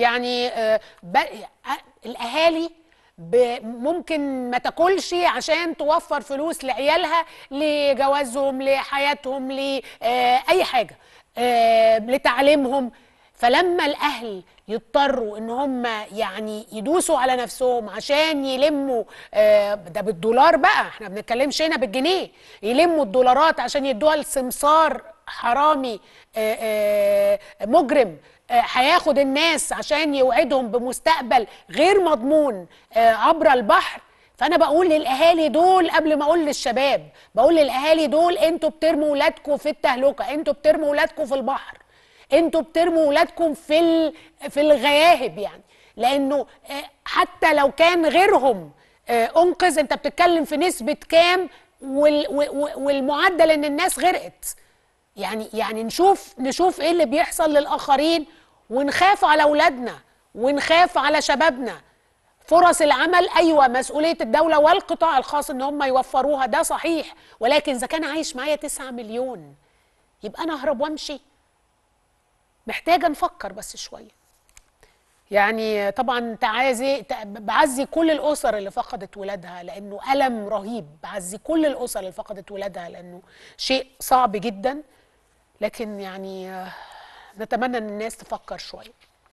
يعني آه، آه، الاهالي ممكن ما تاكلش عشان توفر فلوس لعيالها لجوازهم لحياتهم لاي آه، حاجه لتعليمهم فلما الاهل يضطروا ان هم يعني يدوسوا على نفسهم عشان يلموا ده بالدولار بقى احنا ما بنتكلمش هنا بالجنيه يلموا الدولارات عشان يدوها لسمسار حرامي آه، آه، مجرم آه، هياخد الناس عشان يوعدهم بمستقبل غير مضمون عبر البحر فانا بقول للاهالي دول قبل ما اقول للشباب بقول للاهالي دول انتوا بترموا ولادكم في التهلكه انتوا بترموا ولادكم في البحر انتوا بترموا ولادكم في في الغياهب يعني لانه حتى لو كان غيرهم انقذ انت بتتكلم في نسبه كام والمعدل ان الناس غرقت يعني يعني نشوف نشوف ايه اللي بيحصل للاخرين ونخاف على اولادنا ونخاف على شبابنا فرص العمل ايوه مسؤوليه الدوله والقطاع الخاص ان هم يوفروها ده صحيح ولكن اذا كان عايش معايا 9 مليون يبقى انا اهرب وامشي محتاجه نفكر بس شويه يعني طبعا تعازي بعزي كل الاسر اللي فقدت ولادها لانه الم رهيب بعزي كل الاسر اللي فقدت ولادها لانه شيء صعب جدا لكن يعني آه، نتمنى ان الناس تفكر شويه